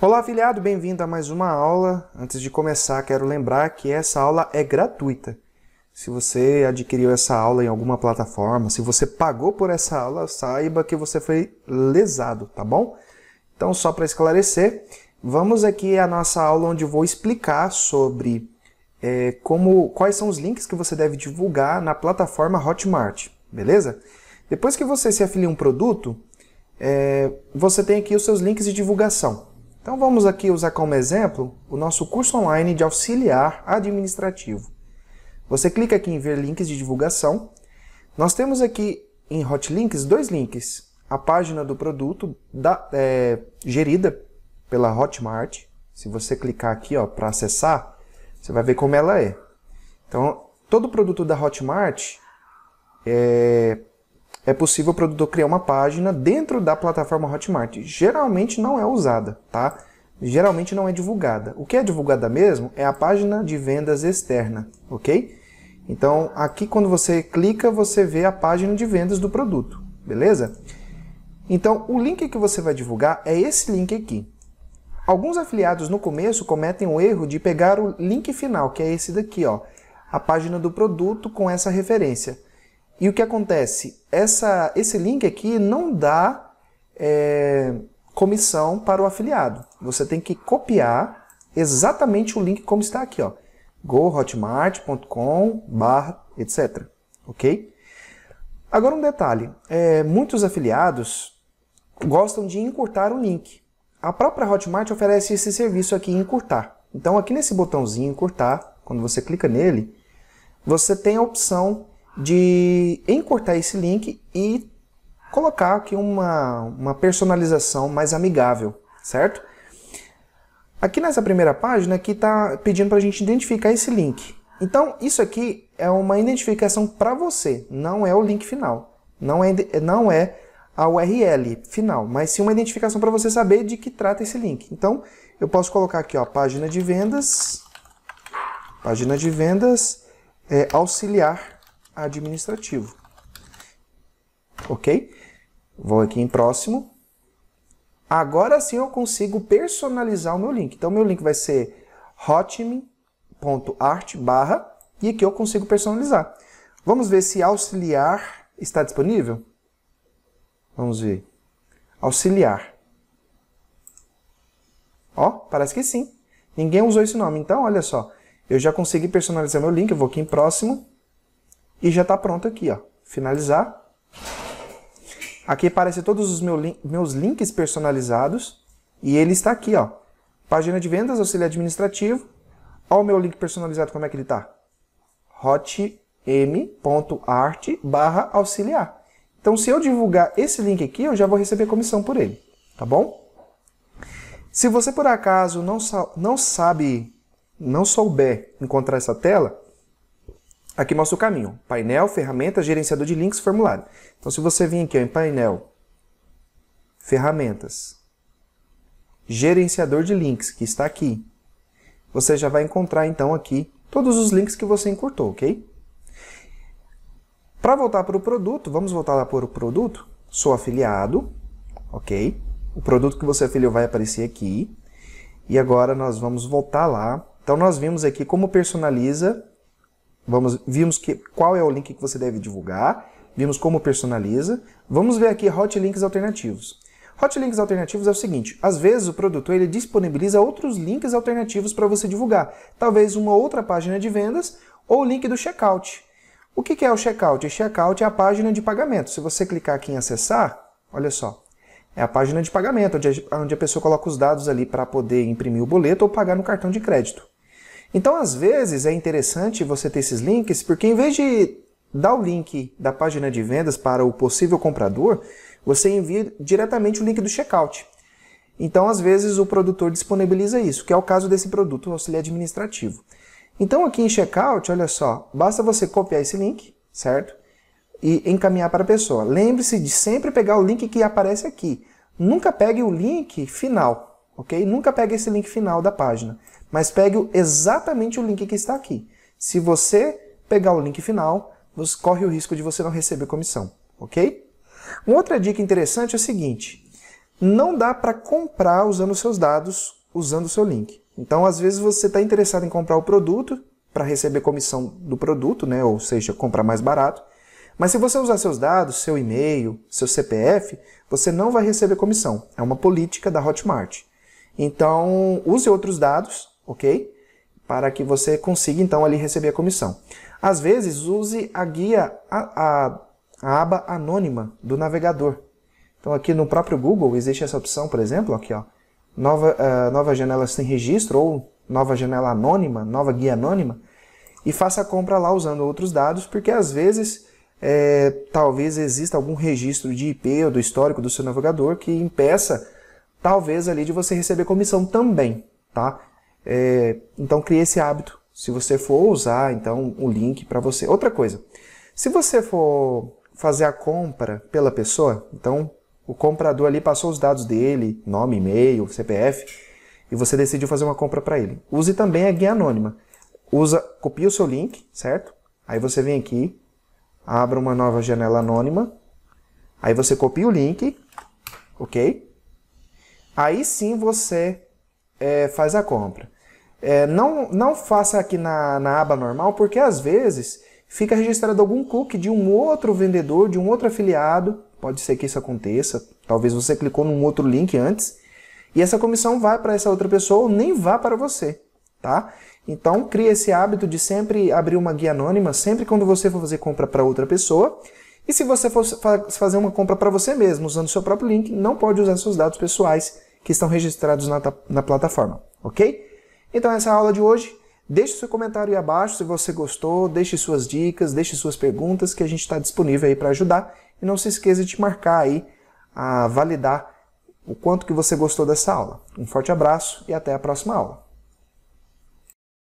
Olá, afiliado, bem-vindo a mais uma aula. Antes de começar, quero lembrar que essa aula é gratuita. Se você adquiriu essa aula em alguma plataforma, se você pagou por essa aula, saiba que você foi lesado, tá bom? Então, só para esclarecer, vamos aqui à nossa aula onde vou explicar sobre é, como, quais são os links que você deve divulgar na plataforma Hotmart, beleza? Depois que você se afilia a um produto, é, você tem aqui os seus links de divulgação. Então vamos aqui usar como exemplo o nosso curso online de auxiliar administrativo. Você clica aqui em ver links de divulgação. Nós temos aqui em Hot Links dois links. A página do produto da, é, gerida pela Hotmart. Se você clicar aqui para acessar, você vai ver como ela é. Então, todo produto da Hotmart é, é possível o produtor criar uma página dentro da plataforma Hotmart. Geralmente não é usada, tá? Geralmente não é divulgada. O que é divulgada mesmo é a página de vendas externa, ok? Então, aqui quando você clica, você vê a página de vendas do produto, beleza? Então, o link que você vai divulgar é esse link aqui. Alguns afiliados no começo cometem o erro de pegar o link final, que é esse daqui, ó, a página do produto com essa referência. E o que acontece? Essa, esse link aqui não dá é, comissão para o afiliado. Você tem que copiar exatamente o link como está aqui, ó. gohotmart.com barra etc. Ok? Agora um detalhe, é, muitos afiliados gostam de encurtar o link. A própria Hotmart oferece esse serviço aqui, encurtar. Então aqui nesse botãozinho encurtar, quando você clica nele, você tem a opção de encurtar esse link e colocar aqui uma, uma personalização mais amigável, certo? Aqui nessa primeira página aqui está pedindo para a gente identificar esse link. Então isso aqui é uma identificação para você, não é o link final, não é, não é a URL final, mas sim uma identificação para você saber de que trata esse link. Então eu posso colocar aqui ó, página de vendas, página de vendas é, auxiliar administrativo. Ok? Vou aqui em próximo. Agora sim eu consigo personalizar o meu link. Então, meu link vai ser hotme.art barra e aqui eu consigo personalizar. Vamos ver se auxiliar está disponível? Vamos ver. Auxiliar. Ó, parece que sim. Ninguém usou esse nome. Então, olha só. Eu já consegui personalizar meu link. Eu vou aqui em próximo. E já está pronto aqui, ó. Finalizar. Aqui aparecem todos os meus links personalizados. E ele está aqui, ó. Página de vendas, auxílio administrativo. Olha o meu link personalizado, como é que ele está. hotm.art barra auxiliar. Então, se eu divulgar esse link aqui, eu já vou receber comissão por ele, tá bom? Se você, por acaso, não, não sabe, não souber encontrar essa tela, Aqui mostra o caminho. Painel, ferramentas, gerenciador de links, formulário. Então, se você vir aqui ó, em painel, ferramentas, gerenciador de links, que está aqui, você já vai encontrar, então, aqui todos os links que você encurtou, ok? Para voltar para o produto, vamos voltar lá para o produto. Sou afiliado, ok? O produto que você afiliou vai aparecer aqui. E agora nós vamos voltar lá. Então, nós vimos aqui como personaliza Vamos, vimos que, qual é o link que você deve divulgar, vimos como personaliza. Vamos ver aqui hot links alternativos. Hot links alternativos é o seguinte, às vezes o produtor ele disponibiliza outros links alternativos para você divulgar. Talvez uma outra página de vendas ou o link do checkout. O que é o checkout? O checkout é a página de pagamento. Se você clicar aqui em acessar, olha só, é a página de pagamento, onde a, onde a pessoa coloca os dados ali para poder imprimir o boleto ou pagar no cartão de crédito. Então, às vezes, é interessante você ter esses links, porque em vez de dar o link da página de vendas para o possível comprador, você envia diretamente o link do checkout. Então, às vezes, o produtor disponibiliza isso, que é o caso desse produto o auxiliar administrativo. Então, aqui em checkout, olha só, basta você copiar esse link, certo? E encaminhar para a pessoa. Lembre-se de sempre pegar o link que aparece aqui. Nunca pegue o link final, ok? Nunca pegue esse link final da página, mas pegue exatamente o link que está aqui. Se você pegar o link final, você corre o risco de você não receber comissão, ok? Uma outra dica interessante é o seguinte, não dá para comprar usando seus dados, usando o seu link. Então, às vezes você está interessado em comprar o produto para receber comissão do produto, né? ou seja, comprar mais barato, mas se você usar seus dados, seu e-mail, seu CPF, você não vai receber comissão. É uma política da Hotmart. Então, use outros dados, ok? Para que você consiga, então, ali receber a comissão. Às vezes, use a guia, a, a, a aba anônima do navegador. Então, aqui no próprio Google existe essa opção, por exemplo, aqui, ó, nova, uh, eh, nova janela sem registro ou nova janela anônima, nova guia anônima, e faça a compra lá usando outros dados, porque às vezes é, talvez exista algum registro de IP ou do histórico do seu navegador que impeça talvez ali de você receber comissão também, tá? É, então crie esse hábito. Se você for usar, então, o um link para você. Outra coisa, se você for fazer a compra pela pessoa, então o comprador ali passou os dados dele, nome, e-mail, CPF, e você decidiu fazer uma compra para ele. Use também a guia anônima. Usa, copia o seu link, certo? Aí você vem aqui, abre uma nova janela anônima, aí você copia o link, ok? Aí sim você é, faz a compra. É, não, não faça aqui na, na aba normal, porque às vezes fica registrado algum cookie de um outro vendedor, de um outro afiliado. Pode ser que isso aconteça. Talvez você clicou num outro link antes. E essa comissão vai para essa outra pessoa ou nem vá para você. Tá? Então, crie esse hábito de sempre abrir uma guia anônima, sempre quando você for fazer compra para outra pessoa. E se você for fazer uma compra para você mesmo, usando seu próprio link, não pode usar seus dados pessoais que estão registrados na, na plataforma, ok? Então essa é a aula de hoje. Deixe seu comentário aí abaixo se você gostou, deixe suas dicas, deixe suas perguntas que a gente está disponível aí para ajudar. E não se esqueça de marcar aí, a validar o quanto que você gostou dessa aula. Um forte abraço e até a próxima aula.